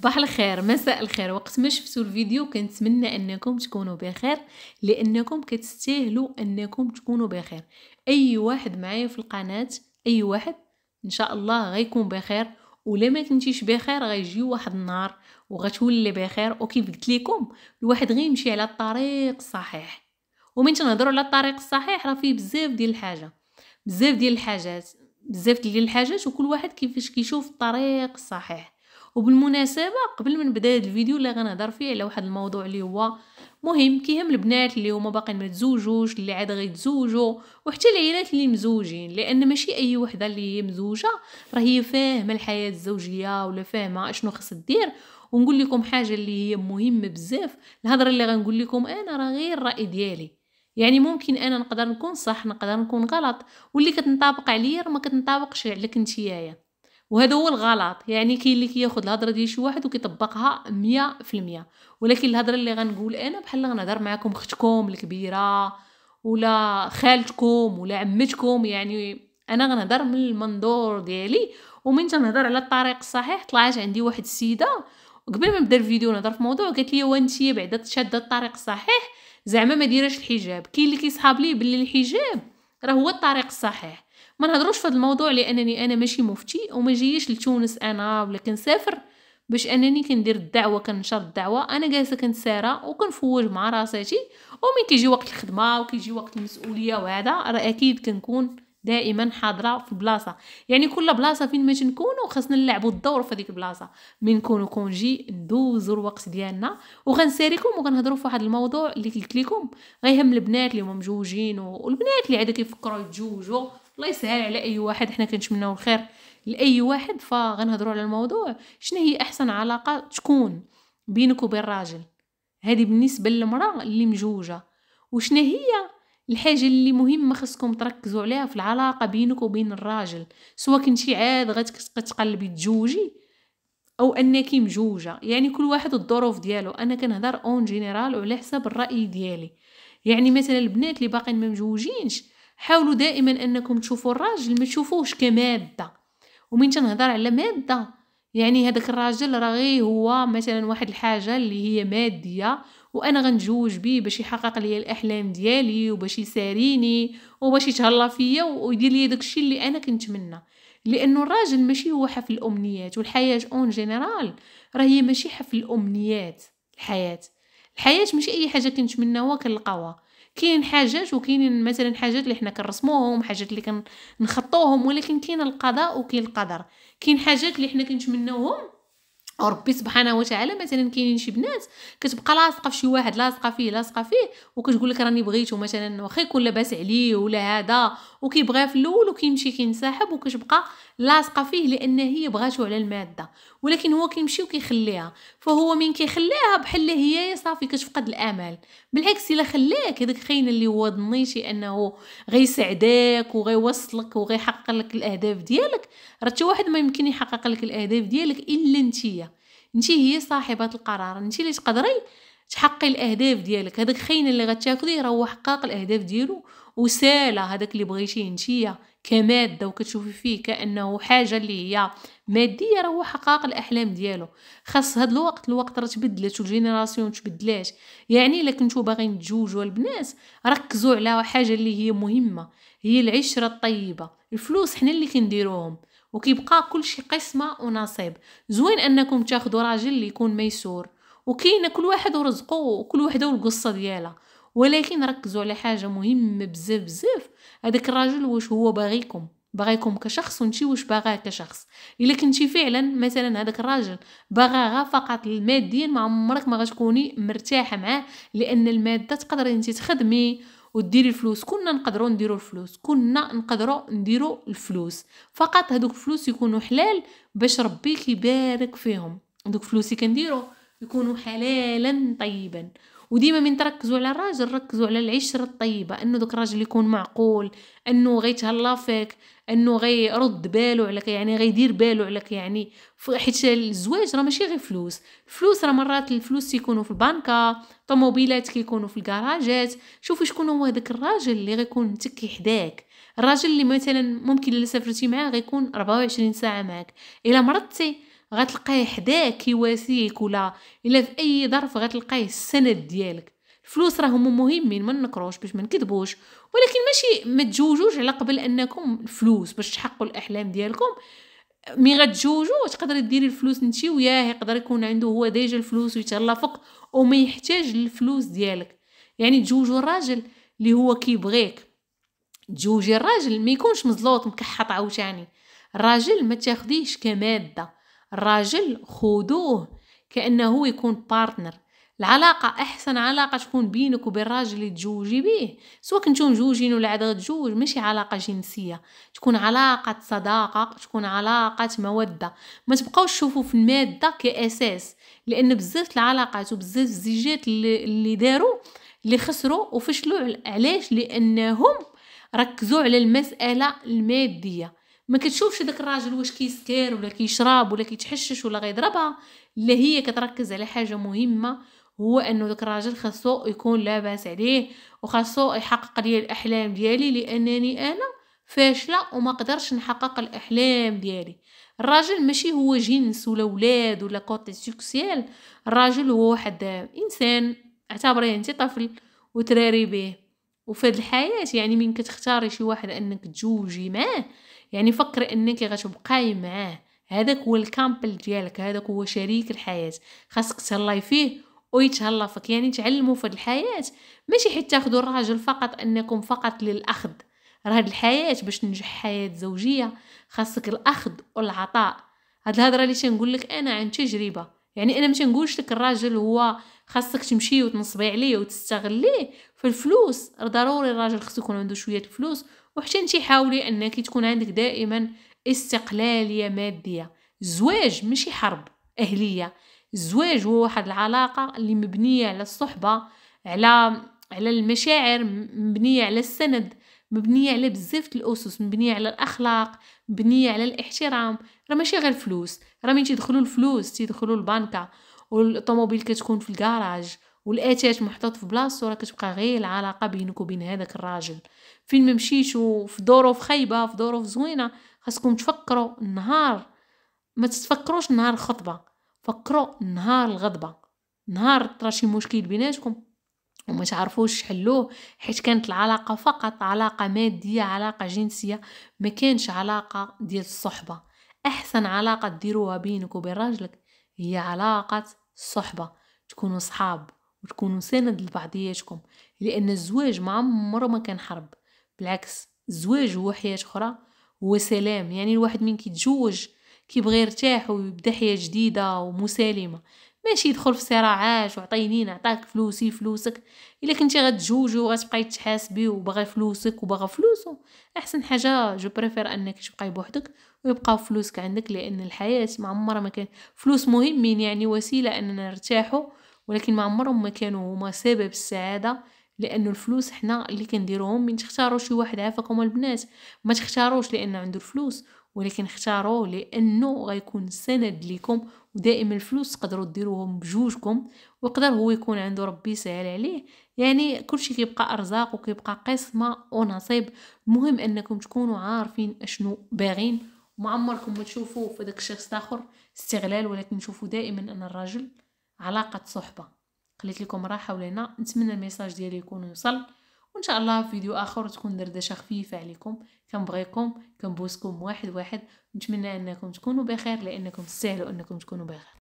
صباح الخير مساء الخير وقت ما شفتوا الفيديو كنتمنى انكم تكونوا بخير لانكم كتستاهلوا انكم تكونوا بخير اي واحد معايا في القناه اي واحد ان شاء الله غيكون بخير ولا ما كنتيش بخير غيجي واحد النهار وغتولي بخير وكيف قلت لكم الواحد غيمشي على الطريق الصحيح ومن تنهضروا على الطريق الصحيح راه فيه بزاف ديال الحاجه بزاف ديال الحاجات بزاف ديال الحاجات وكل واحد كيفاش كيشوف الطريق الصحيح وبالمناسبه قبل من بداية الفيديو اللي غنهضر فيه على واحد الموضوع اللي هو مهم كيهم البنات اللي هما باقيين ما تزوجوش اللي عاد غيتزوجوا وحتى العائلات اللي مزوجين لان ماشي اي وحده اللي هي مزوجه راه هي فاهمه الحياه الزوجيه ولا فاهمه اشنو خص دير ونقول لكم حاجه اللي هي مهمه بزاف الهضره اللي غنقول لكم انا راه غير الراي ديالي يعني ممكن انا نقدر نكون صح نقدر نكون غلط واللي كتنطبق عليا ما كتنطبقش عليك نتيايا وهذا هو الغلط يعني كاين اللي كياخذ الهضره ديال شي واحد وكيطبقها 100% ولكن الهضره اللي غنقول انا بحال غنهضر معاكم اختكم الكبيره ولا خالتكم ولا عمتكم يعني انا غنهضر من المنظور ديالي ومن تنهضر على الطريق الصحيح طلعت عندي واحد السيده قبل ما نبدا الفيديو نهضر في موضوع قالت لي وانت بعدا شاده الطريق الصحيح زعما ما ديرهاش الحجاب كاين اللي كيصحاب لي باللي الحجاب راه هو الطريق الصحيح ما نهضروش في هذا الموضوع لانني انا ماشي مفتي وما جيش لتونس انا ولا كنسافر باش انني كندير الدعوه كنشر الدعوه انا جالسه كنسارى وكنفوج مع راساتي ومن كيجي وقت الخدمه وكيجي وقت المسؤوليه وهذا راه اكيد كنكون دائما حاضره في البلاصه يعني كل بلاصه فين ما تنكون خاصنا نلعبوا الدور في هذيك البلاصه من نكونوا كونجي ندوزوا الوقت ديالنا وغنساريكم وغنهضروا في واحد الموضوع اللي قلت لكم غيهم البنات اللي هما مجوجين والبنات اللي عاد كيفكروا يتزوجوا الله يسهل على اي واحد حنا كنتمناو الخير لاي واحد فغنهضروا على الموضوع شنو هي احسن علاقه تكون بينك وبين الراجل هذه بالنسبه للمراه اللي مجوجه وشنو هي الحاجه اللي مهمه خصكم تركزوا عليها في العلاقه بينك وبين الراجل سواء كنتي عاد غتقلبي تجوجي او انك مجوجه يعني كل واحد الظروف ديالو انا كنهضر اون جينيرال وعلى حسب الراي ديالي يعني مثلا البنات اللي باقيين ما مجوجينش حاولوا دائما انكم تشوفوا الراجل ما تشوفوهش كماده ومن تنهضر على ماده يعني هذاك الراجل راه هو مثلا واحد الحاجه اللي هي ماديه وانا غنجوج بيه باش يحقق لي الاحلام ديالي وباش يساريني وباش يتهلا فيا ويدير لي داكشي اللي انا كنتمنى لانه الراجل ماشي هو حفل الامنيات والحياه اون جينيرال راهي ماشي حفل الامنيات الحياه الحياه ماشي اي حاجه كنتمناوها كنلقاوها كاين حاجات وكاينين مثلا حاجات اللي حنا كنرسموهم حاجات اللي كنخطوهم ولكن كاين القضاء وكاين القدر كاين حاجات اللي حنا كنتمناوهم ربي سبحانه وتعالى مثلا كاينين شي بنات كتبقى لاصقه في شي واحد لاصقه فيه لاصقه فيه وكتقول لك راني بغيته مثلا واخا يكون لاباس عليه ولا هذا وكيبغيها في الاول وكيمشي كينسحب وكتبقى لاصقه فيه لان هي بغاتو على الماده ولكن هو كيمشي وكيخليها فهو من كيخليها بحال هي صافي كتفقد الامل بالعكس الا خلاك هذاك خينا اللي هو ظنيتي انه غيسعدك وغيوصلك وغيحقق لك الاهداف ديالك راه واحد ما يمكن يحقق لك الاهداف ديالك الا نتيا انت هي صاحبه القرار انت اللي تقدري تحقي الاهداف ديالك هذاك خينا اللي غتاخديه راه هو حقق الاهداف ديالو وسالا هذاك اللي بغيتيه نتيا كماده وكتشوفي فيه كانه حاجه اللي هي ماديه راه هو حقق الاحلام ديالو خاص هاد الوقت الوقت راه تبدلت والجينيراسيون تبدلات يعني الا كنتو باغيين تجوجوا البنات ركزوا على حاجه اللي هي مهمه هي العشره الطيبه الفلوس حنا اللي كنديروهم وكيبقى كلشي قسمه ونصيب زوين انكم تاخذوا راجل اللي يكون ميسور وكاينه كل واحد ورزقه وكل وحده والقصه ديالها ولكن ركزوا على حاجه مهمه بزاف بزاف هذاك الراجل واش هو باغيكم باغيكم كشخص وانتي واش باغاه كشخص الا كنتي فعلا مثلا هذاك الراجل باغاها فقط ماديا ما عمرك ما غتكوني مرتاحه معاه لان الماده تقدري انت تخدمي وديري الفلوس كنا نقدروا نديروا الفلوس كنا نقدروا نديروا الفلوس فقط هذوك الفلوس يكونوا حلال باش ربي كيبارك فيهم دوك فلوسي كنديروا يكونوا حلالا طيبا وديما من تركزوا على الراجل ركزوا على العشره الطيبه انه دوك الراجل يكون معقول انه غيتهلا فيك انه غيرد بالو عليك يعني غيدير بالو عليك يعني حيت الزواج راه ماشي غير فلوس الفلوس راه مرات الفلوس يكونوا في البنكه طوموبيلات كيكونوا في الكراجات شوفوا شكون هو هذاك الراجل اللي غيكون متكي حداك الراجل اللي مثلا ممكن الا سافرتي معاه غيكون 24 ساعه معاك الا مرضتي غتلقاه حداك كيواسيك ولا الا في اي ظرف غتلقاه السند ديالك الفلوس راهم مهمين ما نكروش باش ما نكذبوش ولكن ماشي ما تجوجوش على قبل انكم الفلوس باش تحققوا الاحلام ديالكم مي غتجوجو تقدري ديري الفلوس نتي وياه يقدر يكون عنده هو ديجا الفلوس ويتلفق وما يحتاج للفلوس ديالك يعني تجوجو الراجل اللي هو كيبغيك تجوجي الراجل ما يكونش مزلوط مكحط عاوتاني الراجل ما تاخديش كماده الراجل خذوه كانه هو يكون بارتنر العلاقة أحسن علاقة تكون بينك وبين الراجل اللي تجوجي بيه سواء كنتو مجوجين ولا عاد غتجوج ماشي علاقة جنسية تكون علاقة صداقة تكون علاقة مودة ما تبقاوش تشوفوا في المادة كأساس لأن بزاف العلاقات وبزاف الزيجات اللي, اللي داروا اللي خسروا وفشلوا علاش لأنهم ركزوا على المسألة المادية ما كتشوفش داك الراجل واش كيسكر ولا كيشرب ولا كيتحشش ولا غيضربها لا هي كتركز على حاجه مهمه هو انه داك الراجل خاصو يكون لاباس عليه وخاصو يحقق لي الاحلام ديالي لانني انا فاشله وما قدرش نحقق الاحلام ديالي الراجل ماشي هو جنس ولا ولاد ولا كوتي سيكسيال الراجل هو واحد انسان اعتبريه انت طفل وتراري به وفي الحياه يعني من كتختاري شي واحد انك تجوجي معاه يعني فكر انك غتبقاي معاه هذاك هو الكامبل ديالك هذاك هو شريك الحياه خاصك تهلاي فيه ويتهلا فيك يعني تعلموا في الحياه ماشي حيت تاخذوا الراجل فقط انكم فقط للاخذ راه هاد الحياه باش تنجح حياه زوجيه خاصك الاخذ والعطاء هاد الهضره اللي تنقول لك انا عن تجربه يعني انا ماشي نقولش لك الراجل هو خاصك تمشي وتنصبي عليه وتستغليه فالفلوس ضروري الراجل خصو يكون عنده شويه الفلوس وحتى انت حاولي انك تكون عندك دائما استقلاليه ماديه الزواج ماشي حرب اهليه الزواج هو واحد العلاقه اللي مبنيه على الصحبه على على المشاعر مبنيه على السند مبنيه على بزاف الاسس مبنيه على الاخلاق مبنيه على الاحترام راه ماشي غير فلوس راه ملي تيدخلوا الفلوس تيدخلوا البنكه والطوموبيل كتكون في الكراج والاتات محطوط في بلاصتو راه كتبقى غير العلاقه بينك وبين هذاك الراجل فين ما مشيتو في ظروف خايبه في ظروف زوينه خاصكم تفكروا النهار ما تتفكروش نهار الخطبه فكروا نهار الغضبه نهار طرا شي مشكل بيناتكم وما تعرفوش تحلوه حيت كانت العلاقه فقط علاقه ماديه علاقه جنسيه ما كانش علاقه ديال الصحبه احسن علاقه ديروها بينك وبين راجلك هي علاقة الصحبة تكونوا صحاب وتكونوا سند لبعضياتكم لأن الزواج ما عمره ما كان حرب بالعكس الزواج هو حياة أخرى هو سلام يعني الواحد من كيتزوج كيبغي يرتاح ويبدا حياة جديدة ومسالمة ماشي يدخل في صراعات وعطيني نعطاك فلوسي فلوسك الا كنتي غتجوجي وغتبقاي تحاسبي وباغا فلوسك وباغا فلوسو احسن حاجه جو بريفير انك تبقاي بوحدك ويبقى فلوسك عندك لان الحياه ما عمرها ما كان فلوس مهمين يعني وسيله اننا نرتاحو ولكن ما عمرهم ما كانوا هما سبب السعاده لان الفلوس حنا اللي كنديروهم من تختاروا شي واحد عافاكم البنات ما تختاروش لان عنده الفلوس ولكن اختاروه لانه غيكون سند لكم ودائما الفلوس تقدروا ديروهم بجوجكم ويقدر هو يكون عنده ربي يسهل عليه يعني كلشي كيبقى ارزاق وكيبقى قسمه ونصيب المهم انكم تكونوا عارفين اشنو باغين وما عمركم ما تشوفوا في داك الشخص الاخر استغلال ولكن شوفوا دائما ان الرجل علاقه صحبه خليت لكم راحه ولينا نتمنى الميساج ديالي يكون يوصل وان شاء الله في فيديو اخر تكون دردشه خفيفه عليكم كنبغيكم كنبوسكم واحد واحد نتمنى انكم تكونوا بخير لانكم تستاهلوا انكم تكونوا بخير